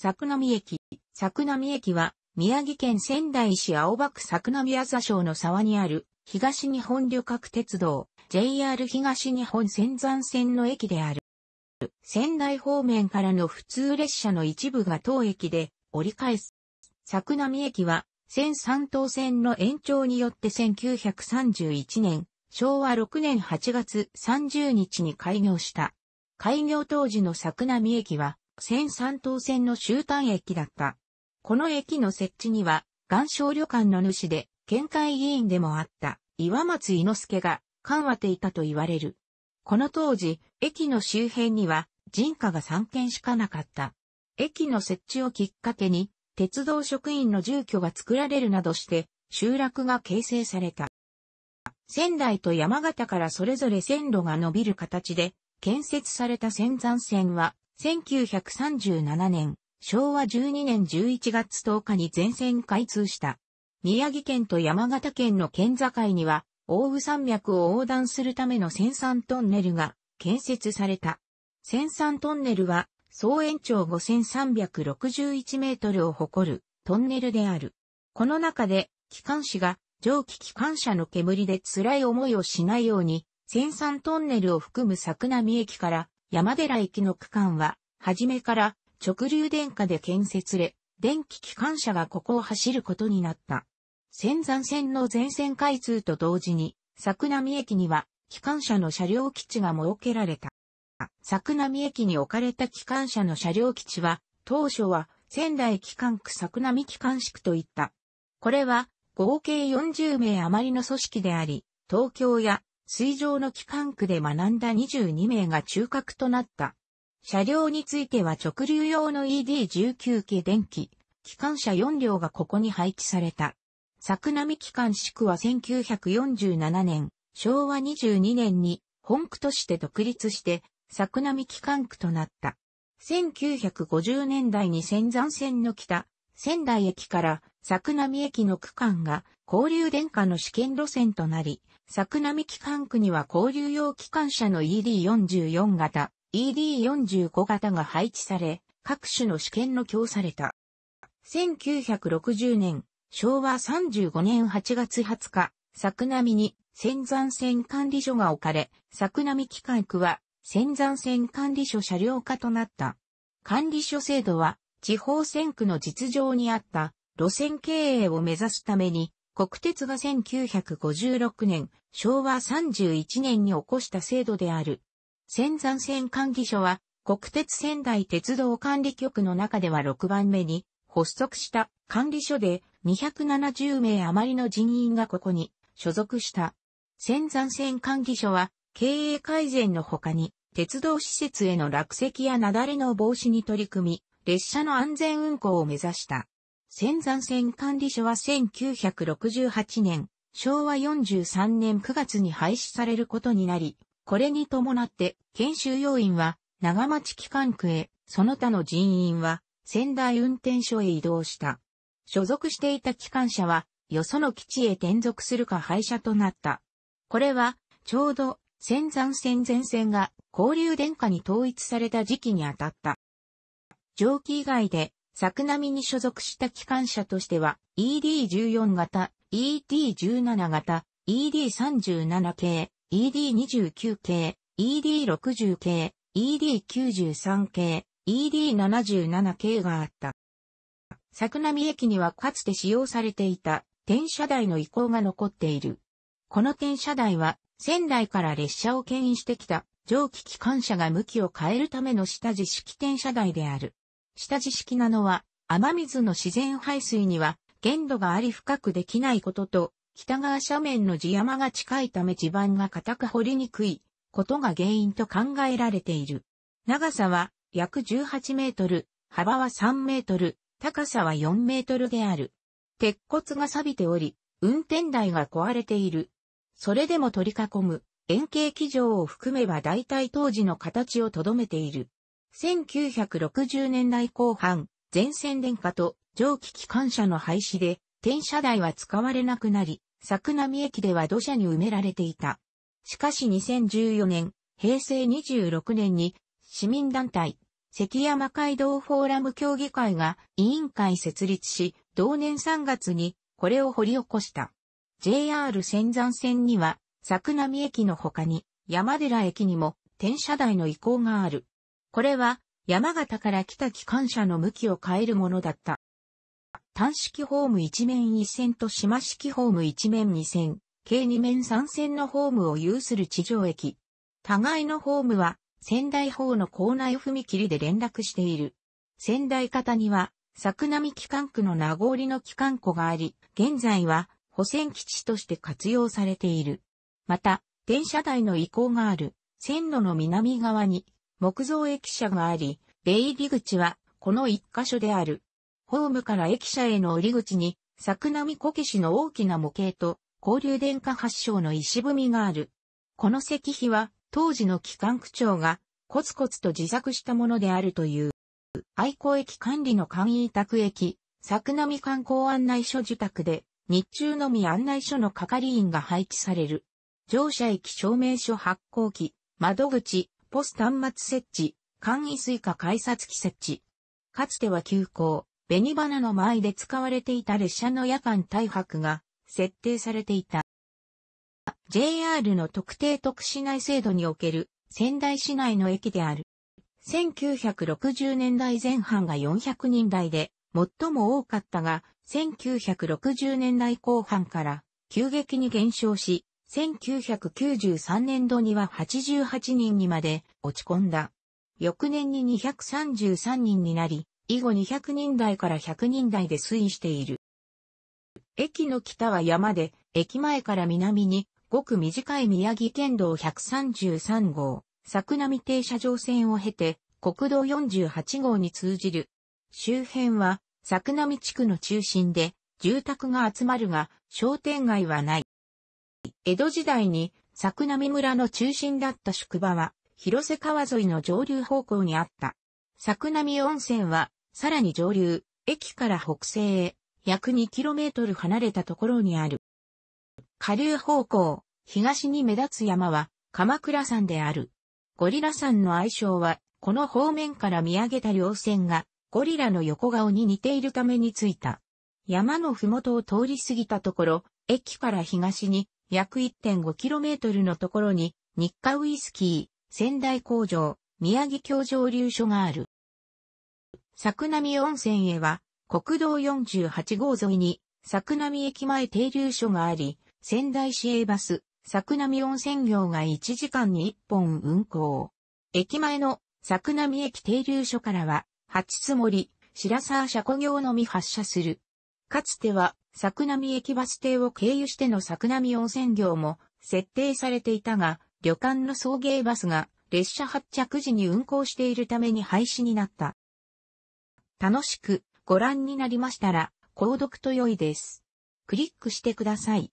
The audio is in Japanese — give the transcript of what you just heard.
作並駅。作並駅は、宮城県仙台市青葉区作並朝町の沢にある、東日本旅客鉄道、JR 東日本仙山線の駅である。仙台方面からの普通列車の一部が当駅で折り返す。作並駅は、仙三島線の延長によって1931年、昭和6年8月30日に開業した。開業当時の作並駅は、線三島線の終端駅だった。この駅の設置には、岩礁旅館の主で、県会議員でもあった、岩松伊之助が、関わっていたと言われる。この当時、駅の周辺には、人家が3軒しかなかった。駅の設置をきっかけに、鉄道職員の住居が作られるなどして、集落が形成された。仙台と山形からそれぞれ線路が伸びる形で、建設された仙山線は、1937年、昭和12年11月10日に全線開通した。宮城県と山形県の県境には、大宇山脈を横断するための千山トンネルが建設された。千山トンネルは、総延長5361メートルを誇るトンネルである。この中で、機関士が蒸気機関車の煙で辛い思いをしないように、千山トンネルを含む桜並駅から山寺駅の区間は、はじめから直流電化で建設れ、電気機関車がここを走ることになった。仙山線の全線開通と同時に、桜並駅には、機関車の車両基地が設けられた。桜並駅に置かれた機関車の車両基地は、当初は仙台機関区桜並機関宿といった。これは、合計40名余りの組織であり、東京や水上の機関区で学んだ22名が中核となった。車両については直流用の ED19 系電気、機関車4両がここに配置された。作並機関宿は1947年、昭和22年に本区として独立して、作並機関区となった。1950年代に仙山線の北、仙台駅から作並駅の区間が、交流電化の試験路線となり、作並機関区には交流用機関車の ED44 型、ED45 型が配置され、各種の試験の供された。1960年、昭和35年8月20日、作並に仙山線管理所が置かれ、作並機関区は仙山線管理所車両化となった。管理所制度は地方線区の実情にあった路線経営を目指すために、国鉄が1956年、昭和31年に起こした制度である。仙山線管理所は、国鉄仙台鉄道管理局の中では6番目に発足した管理所で270名余りの人員がここに所属した。仙山線管理所は経営改善の他に鉄道施設への落石や雪崩の防止に取り組み、列車の安全運行を目指した。仙山線管理所は1968年、昭和43年9月に廃止されることになり、これに伴って研修要員は長町機関区へ、その他の人員は仙台運転所へ移動した。所属していた機関車はよその基地へ転属するか廃車となった。これはちょうど仙山線全線が交流電化に統一された時期にあたった。蒸気以外で作並に所属した機関車としては、ED14 型、ED17 型、ED37 系、ED29 系、ED60 系、ED93 系、ED77 系があった。作並駅にはかつて使用されていた転車台の移行が残っている。この転車台は仙台から列車を牽引してきた蒸気機関車が向きを変えるための下地式転車台である。下地式なのは、雨水の自然排水には限度があり深くできないことと、北側斜面の地山が近いため地盤が固く掘りにくいことが原因と考えられている。長さは約18メートル、幅は3メートル、高さは4メートルである。鉄骨が錆びており、運転台が壊れている。それでも取り囲む円形基上を含めば大体当時の形をとどめている。1960年代後半、全線電化と蒸気機関車の廃止で、転車台は使われなくなり、作並駅では土砂に埋められていた。しかし2014年、平成26年に、市民団体、関山街道フォーラム協議会が委員会設立し、同年3月にこれを掘り起こした。JR 仙山線には、作並駅の他に、山寺駅にも、転車台の移行がある。これは山形から来た機関車の向きを変えるものだった。単式ホーム1面1線と島式ホーム1面2線、計2面3線のホームを有する地上駅。互いのホームは仙台方の構内踏切で連絡している。仙台方には、作並機関区の名残の機関庫があり、現在は保線基地として活用されている。また、電車台の移行がある、線路の南側に木造駅舎があり、出入り口はこの一箇所である。ホームから駅舎への入り口に、桜見こけしの大きな模型と、交流電化発祥の石踏みがある。この石碑は、当時の機関区長が、コツコツと自作したものであるという。愛好駅管理の簡易委託駅、桜見観光案内所受託で、日中のみ案内所の係員が配置される。乗車駅証明書発行機、窓口、ポス端末設置、簡易水化改札機設置。かつては急行、紅花の前で使われていた列車の夜間大白が設定されていた。JR の特定特市内制度における仙台市内の駅である。1960年代前半が400人台で最も多かったが、1960年代後半から急激に減少し、1993年度には88人にまで落ち込んだ。翌年に233人になり、以後200人台から100人台で推移している。駅の北は山で、駅前から南に、ごく短い宮城県道133号、作並停車場線を経て、国道48号に通じる。周辺は、作並地区の中心で、住宅が集まるが、商店街はない。江戸時代に作並村の中心だった宿場は、広瀬川沿いの上流方向にあった。作並温泉は、さらに上流、駅から北西へ、約 2km 離れたところにある。下流方向、東に目立つ山は、鎌倉山である。ゴリラ山の愛称は、この方面から見上げた稜線が、ゴリラの横顔に似ているためについた。山のふもとを通り過ぎたところ、駅から東に約 1.5km のところに、日課ウイスキー、仙台工場、宮城京上流所がある。桜波温泉へは、国道48号沿いに、桜波駅前停留所があり、仙台市営バス、桜波温泉業が1時間に1本運行。駅前の桜波駅停留所からは、八つ森、白沢車庫業のみ発車する。かつては作並駅バス停を経由しての作並温泉業も設定されていたが、旅館の送迎バスが列車発着時に運行しているために廃止になった。楽しくご覧になりましたら、購読と良いです。クリックしてください。